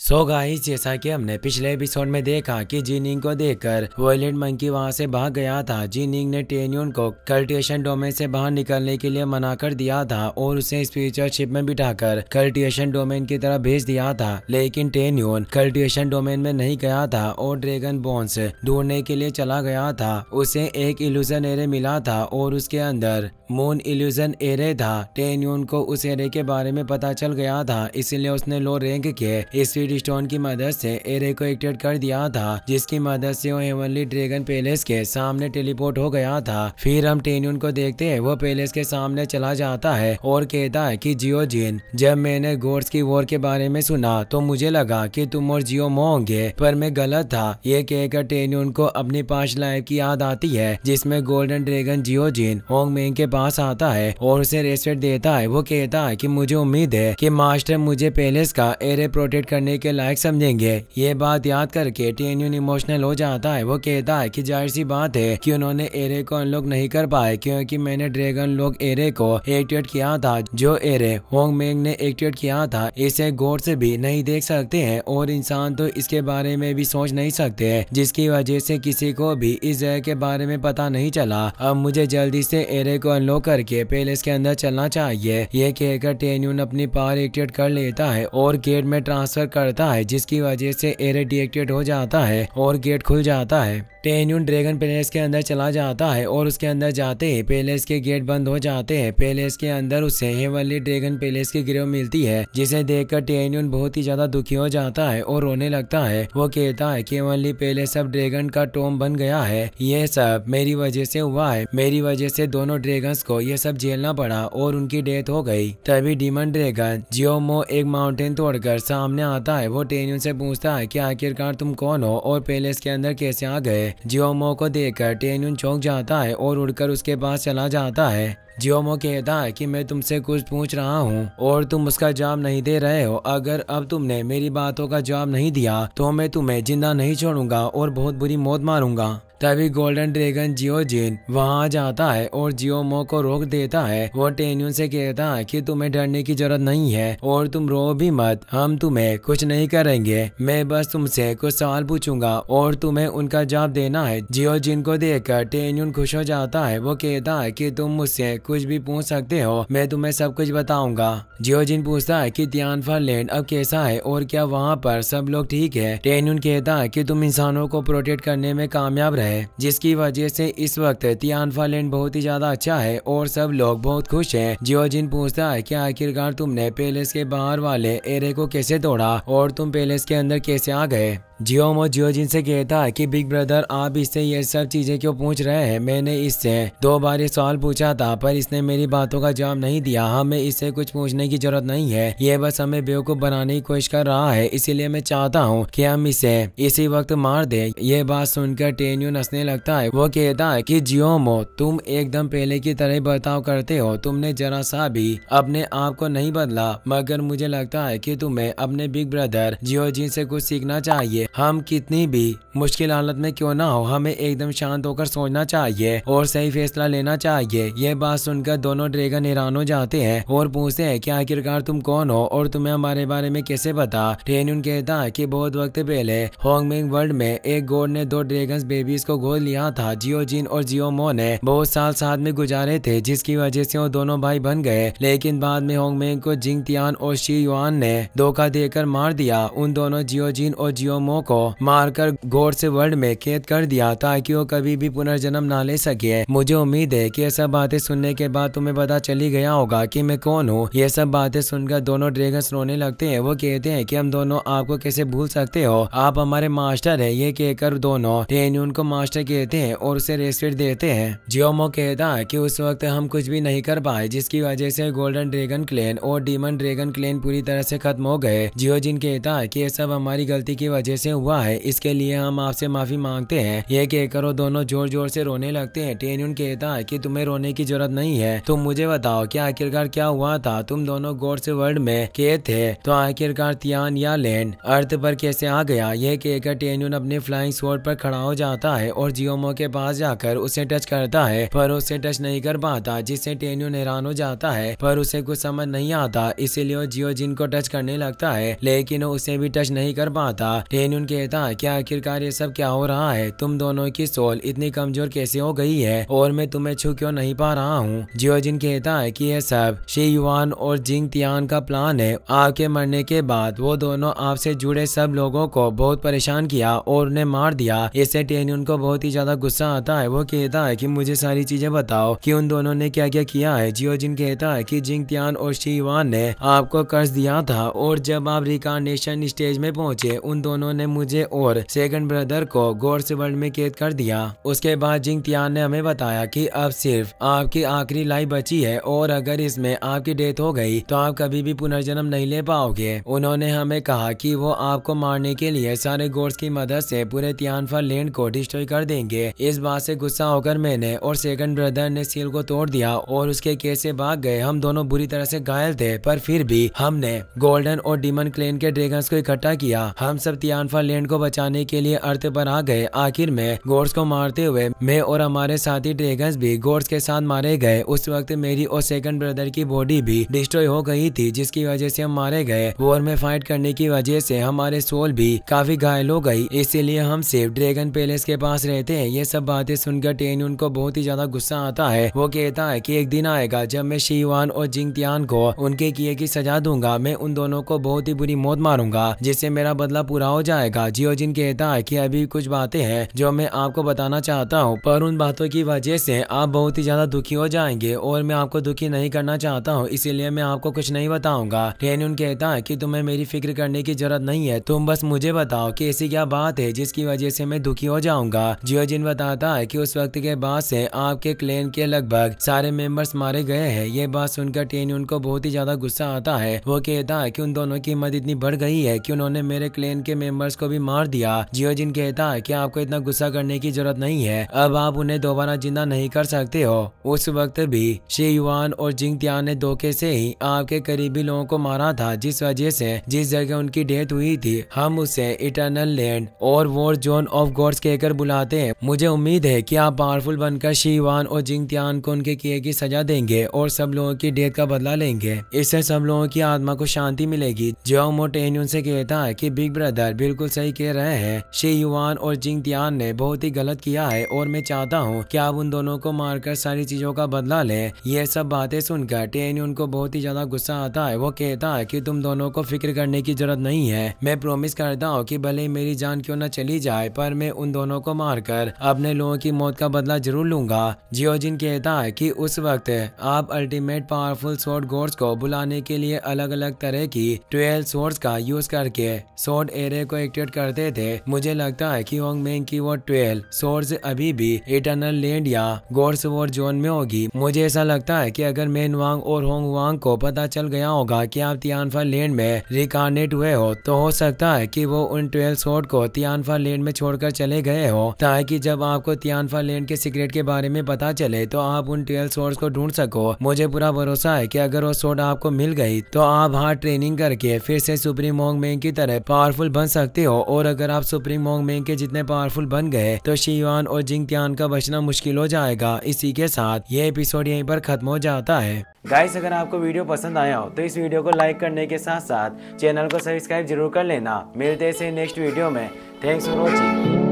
सो so guys जैसा कि हमने पिछले एपिसोड में देखा कि जीनिंग को देखकर वॉयलेट मंकी वहां से भाग गया था जीनिंग ने टेन्यून को कल्टिवेशन डोमेन से बाहर निकलने के लिए मना कर दिया था और उसे स्पिरिचुअलशिप में बिठाकर कल्टिवेशन डोमेन की तरफ भेज दिया था लेकिन टेन्यून कल्टिवेशन डोमेन में नहीं गया था और ड्रेगन बोन्स ढूंढने के लिए चला गया था उसे एक इलूजन एरे मिला था और उसके अंदर मून इल्यूजन एरे था टेन यून को उस एरे के बारे में पता चल गया था इसलिए उसने लो रैंक के स्पीड स्टोन की मदद से एरे को एक्टिवेट कर दिया था जिसकी मदद से वो हेवनली ड्रैगन पैलेस के सामने टेलीपोर्ट हो गया था फिर हम टेन्यून को देखते हैं वो पैलेस के सामने चला जाता है और कहता है की जियो जिन जब मैंने गोड्स की वॉर के बारे में सुना तो मुझे लगा कि तुम और जियो होंगे पर मैं गलत था ये कहकर टेन्यून को अपनी पांच लाइफ की याद आती है जिसमे golden dragon Jiu Jin Hong के पास पास आता है और उसे रेस्पेक्ट देता है वो कहता है की मुझे उम्मीद है की मास्टर मुझे पैलेस का एरे प्रोटेक्ट करने के लायक समझेंगे ये बात याद करके टेन्यून इमोशनल हो जाता है वो कहता है की जाहिर सी बात है की उन्होंने एरे को अनलॉक नहीं कर पाए क्योंकि मैंने ड्रैगन लोग एरे को एक्टिवेट किया था जो एरे होंग मेंग ने एक्टिवेट किया था इसे गौर से भी नहीं देख सकते हैं और इंसान तो इसके बारे में भी सोच नहीं सकते हैं जिसकी वजह से किसी को भी इस जगह के बारे में पता नहीं चला अब मुझे जल्दी से एरे को अनलॉक फॉलो करके पैलेस के अंदर चलना चाहिए ये कहकर टेन्यून अपनी पावर एक्टिवेट कर लेता है और गेट में ट्रांसफर करता है जिसकी वजह से एयर डिएक्टिवेट हो जाता है और गेट खुल जाता है टेन्यून ड्रैगन पैलेस के अंदर चला जाता है और उसके अंदर जाते ही पैलेस के गेट बंद हो जाते हैं पैलेस के अंदर उसे हेवनली ड्रैगन पैलेस की गिरह मिलती है जिसे देखकर टेन्यून बहुत ही ज्यादा दुखी हो जाता है और रोने लगता है वो कहता है कि हेवनली पैलेस अब ड्रैगन का टोम बन गया है यह सब मेरी वजह से हुआ है मेरी वजह से दोनों ड्रैगन यूजर्स को यह सब झेलना पड़ा और उनकी डेथ हो गई तभी डीमन जियो जियोमो एक माउंटेन तोड़कर सामने आता है वो टेन्यू से पूछता है कि आखिरकार तुम कौन हो और पैलेस के अंदर कैसे आ गए जियोमो को देखकर टेन्यून चौंक जाता है और उड़कर उसके पास चला जाता है जियोमो कहता है कि मैं तुमसे कुछ पूछ रहा हूँ और तुम उसका जवाब नहीं दे रहे हो अगर अब तुमने मेरी बातों का जवाब नहीं दिया तो मैं तुम्हें जिंदा नहीं छोड़ूंगा और बहुत बुरी मौत मारूंगा तभी गोल्डन ड्रैगन जियो जिन वहाँ जाता है और जियो मो को रोक देता है वो टेन्यून से कहता है कि तुम्हें डरने की जरूरत नहीं है और तुम रो भी मत हम तुम्हें कुछ नहीं करेंगे मैं बस तुमसे कुछ सवाल पूछूंगा और तुम्हें उनका जवाब देना है जियो जिन को देखकर टेन्यून खुश हो जाता है वो कहता है कि तुम मुझसे कुछ भी पूछ सकते हो मैं तुम्हें सब कुछ बताऊंगा जियो जिन पूछता है की तियानफा लैंड अब कैसा है और क्या वहाँ पर सब लोग ठीक है टेन्यून कहता है की तुम इंसानों को प्रोटेक्ट करने में कामयाब रहे है जिसकी वजह से इस वक्त तियानफा लैंड बहुत ही ज्यादा अच्छा है और सब लोग बहुत खुश है जियोजिन पूछता है की आखिरकार तुमने पैलेस के बाहर वाले एरे को कैसे तोड़ा और तुम पैलेस के अंदर कैसे आ गए जियो मो जियो जिनसे कहता है कि बिग ब्रदर आप इससे ये सब चीजें क्यों पूछ रहे हैं मैंने इससे दो बार ये सवाल पूछा था पर इसने मेरी बातों का जवाब नहीं दिया हमें इससे कुछ पूछने की जरूरत नहीं है ये बस हमें बेवकूफ बनाने की कोशिश कर रहा है इसीलिए मैं चाहता हूँ कि हम इसे इसी वक्त मार दे ये बात सुनकर टेन्यू नसने लगता है वो कहता है की जियो मो तुम एकदम पहले की तरह बर्ताव करते हो तुमने जरा सा भी अपने आप को नहीं बदला मगर मुझे लगता है की तुम्हें अपने बिग ब्रदर जियो जिन से कुछ सीखना चाहिए हम कितनी भी मुश्किल हालत में क्यों ना हो हमें एकदम शांत होकर सोचना चाहिए और सही फैसला लेना चाहिए यह बात सुनकर दोनों ड्रैगन हैरान हो जाते हैं और पूछते हैं कि आखिरकार तुम कौन हो और तुम्हें हमारे बारे में कैसे पता टेन्यून कहता है की बहुत वक्त पहले होंगमेंग वर्ल्ड में एक गोड ने दो ड्रेगन बेबीज को गोद लिया था जियो जिन और जियो मो ने बहुत साल साथ में गुजारे थे जिसकी वजह से वो दोनों भाई बन गए लेकिन बाद में होंगमेंग को जिंग तियान और शी युआन ने धोखा देकर मार दिया उन दोनों जियो जिन और जियो मो आत्माओं को मारकर गौर से वर्ल्ड में कैद कर दिया ताकि वो कभी भी पुनर्जन्म ना ले सके मुझे उम्मीद है कि यह सब बातें सुनने के बाद तुम्हें पता चली गया होगा कि मैं कौन हूँ ये सब बातें सुनकर दोनों ड्रैगन्स रोने लगते हैं वो कहते हैं कि हम दोनों आपको कैसे भूल सकते हो आप हमारे मास्टर है ये कहकर दोनों टेन्यून को मास्टर कहते हैं और उसे रेस्पेक्ट देते हैं जियोमो कहता है की उस वक्त हम कुछ भी नहीं कर पाए जिसकी वजह से गोल्डन ड्रैगन क्लेन और डीमन ड्रैगन क्लेन पूरी तरह से खत्म हो गए जियो जिन कहता है की ये सब हमारी गलती की वजह से हमसे हुआ है इसके लिए हम आपसे माफी मांगते हैं ये कहकर वो दोनों जोर जोर से रोने लगते हैं टेन्यून कहता है कि तुम्हें रोने की जरूरत नहीं है तुम मुझे बताओ कि आखिरकार क्या हुआ था तुम दोनों गौर से वर्ड में के थे तो आखिरकार तियान या लैंड अर्थ पर कैसे आ गया यह कहकर टेन्यून अपने फ्लाइंग स्वॉर्ड पर खड़ा हो जाता है और जियोमो के पास जाकर उसे टच करता है पर उसे टच नहीं कर पाता जिससे टेन्यून हैरान हो जाता है पर उसे कुछ समझ नहीं आता इसीलिए वो जियो जिन को टच करने लगता है लेकिन उसे भी टच नहीं कर पाता टेन्यून कैन्यून कहता क्या आखिरकार ये सब क्या हो रहा है तुम दोनों की सोल इतनी कमजोर कैसे हो गई है और मैं तुम्हें छू क्यों नहीं पा रहा हूँ जियोजिन कहता है कि यह सब शे युवान और जिंग तियान का प्लान है आपके मरने के बाद वो दोनों आपसे जुड़े सब लोगों को बहुत परेशान किया और उन्हें मार दिया इससे टेन्यून को बहुत ही ज्यादा गुस्सा आता है वो कहता है की मुझे सारी चीजें बताओ की उन दोनों ने क्या क्या किया है जियोजिन कहता है की जिंग तियान और शे युवान ने आपको कर्ज दिया था और जब आप रिकार्नेशन स्टेज में पहुंचे उन दोनों ने मुझे और सेकंड ब्रदर को गोर्स वर्ल्ड में कैद कर दिया उसके बाद जिंग तियान ने हमें बताया कि अब सिर्फ आपकी आखिरी लाइफ बची है और अगर इसमें आपकी डेथ हो गई तो आप कभी भी पुनर्जन्म नहीं ले पाओगे उन्होंने हमें कहा कि वो आपको मारने के लिए सारे गोड्स की मदद से पूरे तियानफा लैंड को डिस्ट्रॉय कर देंगे इस बात से गुस्सा होकर मैंने और सेकंड ब्रदर ने सील को तोड़ दिया और उसके केस ऐसी भाग गए हम दोनों बुरी तरह से घायल थे पर फिर भी हमने गोल्डन और डीमन क्लेन के ड्रेगन को इकट्ठा किया हम सब तियान कॉन्फालैंड को बचाने के लिए अर्थ पर आ गए आखिर में गोड्स को मारते हुए मैं और हमारे साथी ड्रेगन भी गोड्स के साथ मारे गए उस वक्त मेरी और सेकंड ब्रदर की बॉडी भी डिस्ट्रॉय हो गई थी जिसकी वजह से हम मारे गए वॉर में फाइट करने की वजह से हमारे सोल भी काफी घायल हो गई इसीलिए हम सिर्फ ड्रैगन पैलेस के पास रहते हैं ये सब बातें सुनकर टेन उनको बहुत ही ज्यादा गुस्सा आता है वो कहता है कि एक दिन आएगा जब मैं शीवान और तियान को उनके किए की सजा दूंगा मैं उन दोनों को बहुत ही बुरी मौत मारूंगा जिससे मेरा बदला पूरा हो जाए जाएगा जियो जिन कहता है की अभी कुछ बातें हैं जो मैं आपको बताना चाहता हूँ पर उन बातों की वजह से आप बहुत ही ज्यादा दुखी हो जाएंगे और मैं आपको दुखी नहीं करना चाहता हूँ इसीलिए मैं आपको कुछ नहीं बताऊंगा रेन्यून कहता है की तुम्हें मेरी फिक्र करने की जरूरत नहीं है तुम बस मुझे बताओ की ऐसी क्या बात है जिसकी वजह से मैं दुखी हो जाऊंगा जियो जिन बताता है की उस वक्त के बाद से आपके क्लेन के लगभग सारे मेंबर्स मारे गए हैं ये बात सुनकर टेन उनको बहुत ही ज्यादा गुस्सा आता है वो कहता है कि उन दोनों की हिम्मत इतनी बढ़ गई है कि उन्होंने मेरे क्लेन के मेम्बर ड्राइवर्स को भी मार दिया जियो जिन कहता है आपको इतना गुस्सा करने की जरूरत नहीं है अब आप उन्हें दोबारा जिंदा नहीं कर सकते हो उस वक्त भी श्री युवान और जिंग त्यान ने धोखे से ही आपके करीबी लोगों को मारा था जिस वजह से जिस जगह उनकी डेथ हुई थी हम उसे इटर्नल लैंड और वॉर जोन ऑफ गॉड्स कहकर बुलाते हैं मुझे उम्मीद है कि आप पावरफुल बनकर युवान और जिंग त्यान को उनके किए की सजा देंगे और सब लोगों की डेथ का बदला लेंगे इससे सब लोगों की आत्मा को शांति मिलेगी जो मोटेन उनसे कहता है की बिग ब्रदर बिल्कुल बिल्कुल सही कह रहे हैं शे युवान और जिंग तियान ने बहुत ही गलत किया है और मैं चाहता हूँ कि आप उन दोनों को मारकर सारी चीजों का बदला लें ये सब बातें सुनकर टेन उनको बहुत ही ज्यादा गुस्सा आता है वो कहता है की तुम दोनों को फिक्र करने की जरूरत नहीं है मैं प्रोमिस करता हूँ की भले मेरी जान क्यों न चली जाए पर मैं उन दोनों को मारकर अपने लोगों की मौत का बदला जरूर लूंगा जियोजिन कहता है कि उस वक्त आप अल्टीमेट पावरफुल शॉर्ट गोर्स को बुलाने के लिए अलग अलग तरह की ट्वेल्व सोर्स का यूज करके शॉर्ट एरे को एक एक्सपेक्टेड करते थे मुझे लगता है कि मैंग की वो ट्वेल्व सोर्स अभी भी इटर्नल लैंड या गोर्स वॉर जोन में होगी मुझे ऐसा लगता है कि अगर मेन वांग और होंग वांग को पता चल गया होगा कि आप तियानफा लैंड में रिकार्नेट हुए हो तो हो सकता है कि वो उन ट्वेल्व सोर्ड को तियानफा लैंड में छोड़कर चले गए हो ताकि जब आपको तियानफा लैंड के सीक्रेट के बारे में पता चले तो आप उन ट्वेल्व सोर्स को ढूंढ सको मुझे पूरा भरोसा है की अगर वो सोर्ड आपको मिल गई तो आप हार्ड ट्रेनिंग करके फिर से सुप्रीम होंग मैंग की तरह पावरफुल बन सकते सकते हो और अगर आप सुप्रीम मोंग मेंग के जितने पावरफुल बन गए तो शिवान और जिंग त्यान का बचना मुश्किल हो जाएगा इसी के साथ ये एपिसोड यहीं पर खत्म हो जाता है गाइस अगर आपको वीडियो पसंद आया हो तो इस वीडियो को लाइक करने के साथ साथ चैनल को सब्सक्राइब जरूर कर लेना मिलते हैं नेक्स्ट वीडियो में थैंक्स फॉर वॉचिंग